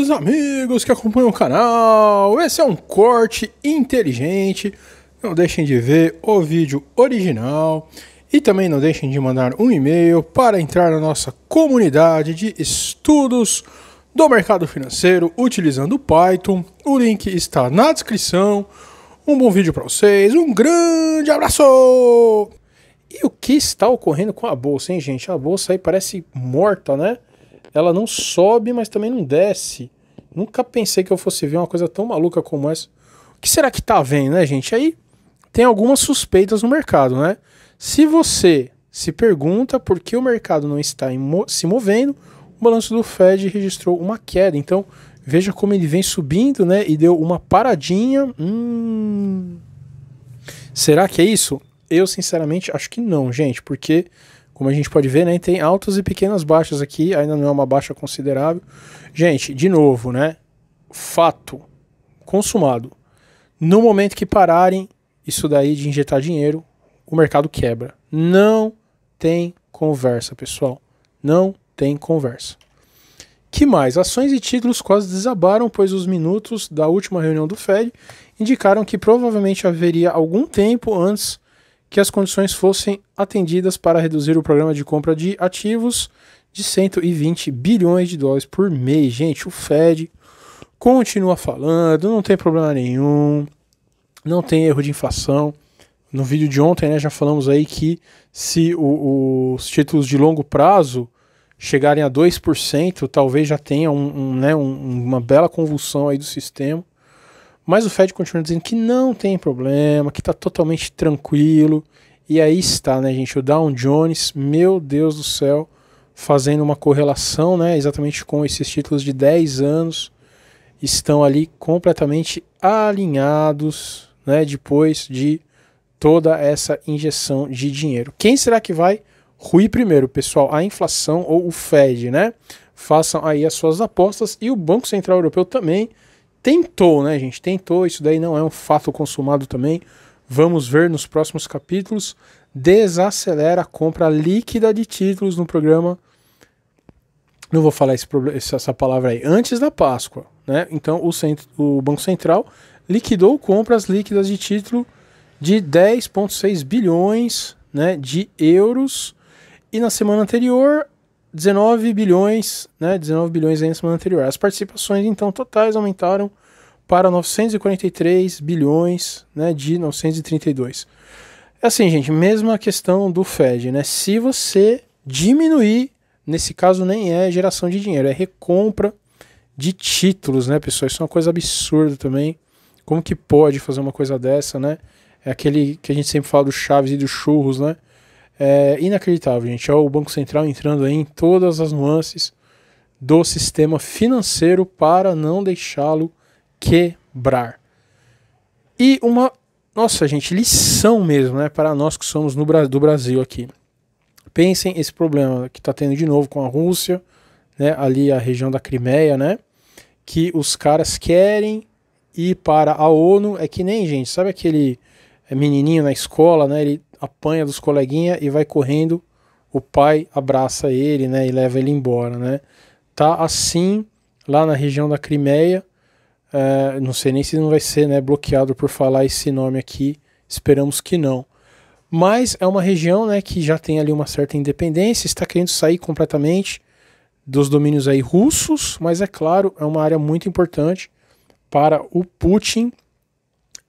queridos amigos que acompanham o canal, esse é um corte inteligente. Não deixem de ver o vídeo original e também não deixem de mandar um e-mail para entrar na nossa comunidade de estudos do mercado financeiro utilizando o Python. O link está na descrição. Um bom vídeo para vocês, um grande abraço! E o que está ocorrendo com a bolsa, hein, gente? A bolsa aí parece morta, né? Ela não sobe, mas também não desce. Nunca pensei que eu fosse ver uma coisa tão maluca como essa. O que será que tá vendo, né, gente? Aí tem algumas suspeitas no mercado, né? Se você se pergunta por que o mercado não está se movendo, o balanço do Fed registrou uma queda. Então, veja como ele vem subindo, né? E deu uma paradinha. Hum... Será que é isso? Eu, sinceramente, acho que não, gente, porque como a gente pode ver, né, tem altas e pequenas baixas aqui, ainda não é uma baixa considerável. Gente, de novo, né, fato consumado. No momento que pararem isso daí de injetar dinheiro, o mercado quebra. Não tem conversa, pessoal. Não tem conversa. Que mais? Ações e títulos quase desabaram, pois os minutos da última reunião do Fed indicaram que provavelmente haveria algum tempo antes que as condições fossem atendidas para reduzir o programa de compra de ativos de 120 bilhões de dólares por mês. Gente, o Fed continua falando, não tem problema nenhum, não tem erro de inflação. No vídeo de ontem, né, já falamos aí que se o, os títulos de longo prazo chegarem a 2%, talvez já tenha um, um, né, um, uma bela convulsão aí do sistema. Mas o Fed continua dizendo que não tem problema, que está totalmente tranquilo. E aí está, né, gente? O Dow Jones, meu Deus do céu, fazendo uma correlação, né, exatamente com esses títulos de 10 anos, estão ali completamente alinhados, né, depois de toda essa injeção de dinheiro. Quem será que vai ruir primeiro, pessoal? A inflação ou o Fed, né? Façam aí as suas apostas e o Banco Central Europeu também tentou, né, gente? Tentou. Isso daí não é um fato consumado também. Vamos ver nos próximos capítulos. Desacelera a compra líquida de títulos no programa. Não vou falar esse, essa palavra aí. Antes da Páscoa, né? Então o, centro, o Banco Central liquidou compras líquidas de título de 10,6 bilhões né, de euros. E na semana anterior, 19 bilhões, né, 19 bilhões na semana anterior. As participações então totais aumentaram para 943 bilhões, né, de 932. É assim, gente, mesma questão do Fed, né? Se você diminuir, nesse caso nem é geração de dinheiro, é recompra de títulos, né, pessoal? Isso é uma coisa absurda também. Como que pode fazer uma coisa dessa, né? É aquele que a gente sempre fala do Chaves e dos churros, né? É inacreditável, gente. É o Banco Central entrando em todas as nuances do sistema financeiro para não deixá-lo quebrar. E uma, nossa, gente, lição mesmo, né, para nós que somos no, do Brasil aqui. Pensem esse problema que está tendo de novo com a Rússia, né, ali a região da Crimeia, né, que os caras querem ir para a ONU, é que nem, gente, sabe aquele menininho na escola, né, ele apanha dos coleguinhas e vai correndo, o pai abraça ele, né, e leva ele embora, né? Tá assim lá na região da Crimeia, é, não sei nem se não vai ser, né, bloqueado por falar esse nome aqui, esperamos que não. Mas é uma região, né, que já tem ali uma certa independência, está querendo sair completamente dos domínios aí russos, mas é claro, é uma área muito importante para o Putin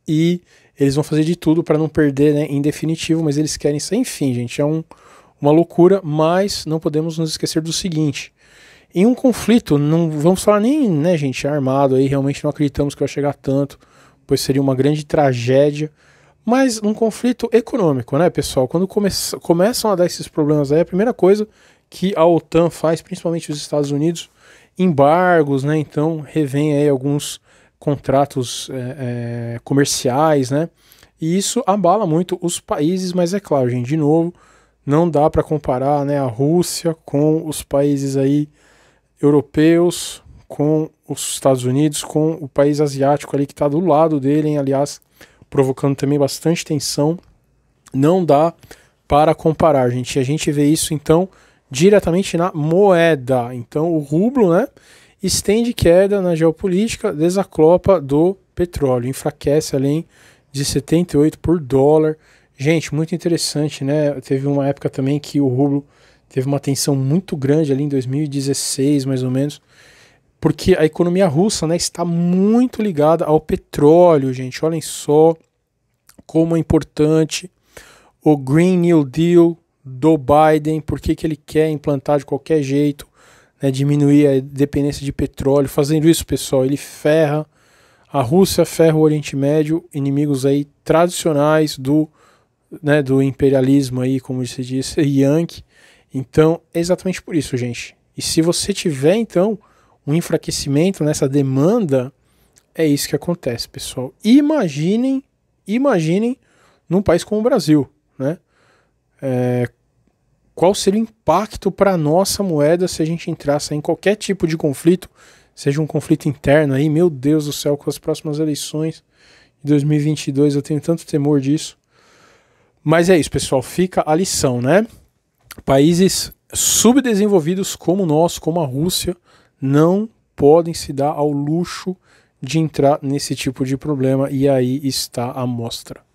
e eles vão fazer de tudo para não perder né, em definitivo, mas eles querem sem fim, gente. É um, uma loucura, mas não podemos nos esquecer do seguinte. Em um conflito, não vamos falar nem, né, gente, armado aí, realmente não acreditamos que vai chegar tanto, pois seria uma grande tragédia. Mas um conflito econômico, né, pessoal? Quando come começam a dar esses problemas aí, a primeira coisa que a OTAN faz, principalmente os Estados Unidos, embargos, né? Então, revém aí alguns contratos é, é, comerciais, né? E isso abala muito os países, mas é claro, gente, de novo, não dá para comparar né, a Rússia com os países aí europeus, com os Estados Unidos, com o país asiático ali que está do lado dele, hein, aliás, provocando também bastante tensão. Não dá para comparar, gente. E a gente vê isso então diretamente na moeda. Então, o rublo, né? estende queda na geopolítica, desaclopa do petróleo, enfraquece além de 78 por dólar. Gente, muito interessante, né? Teve uma época também que o rublo teve uma tensão muito grande ali em 2016, mais ou menos, porque a economia russa, né, está muito ligada ao petróleo, gente. Olhem só como é importante o Green New Deal do Biden, por que ele quer implantar de qualquer jeito né, diminuir a dependência de petróleo. Fazendo isso, pessoal, ele ferra a Rússia, ferra o Oriente Médio, inimigos aí tradicionais do, né, do imperialismo aí, como se disse Yankee. Então, é exatamente por isso, gente. E se você tiver, então, um enfraquecimento nessa demanda, é isso que acontece, pessoal. Imaginem, imaginem num país como o Brasil, né? É, qual seria o impacto para a nossa moeda se a gente entrasse em qualquer tipo de conflito, seja um conflito interno aí, meu Deus do céu, com as próximas eleições de 2022, eu tenho tanto temor disso. Mas é isso, pessoal, fica a lição, né? Países subdesenvolvidos como nós, como a Rússia, não podem se dar ao luxo de entrar nesse tipo de problema e aí está a mostra.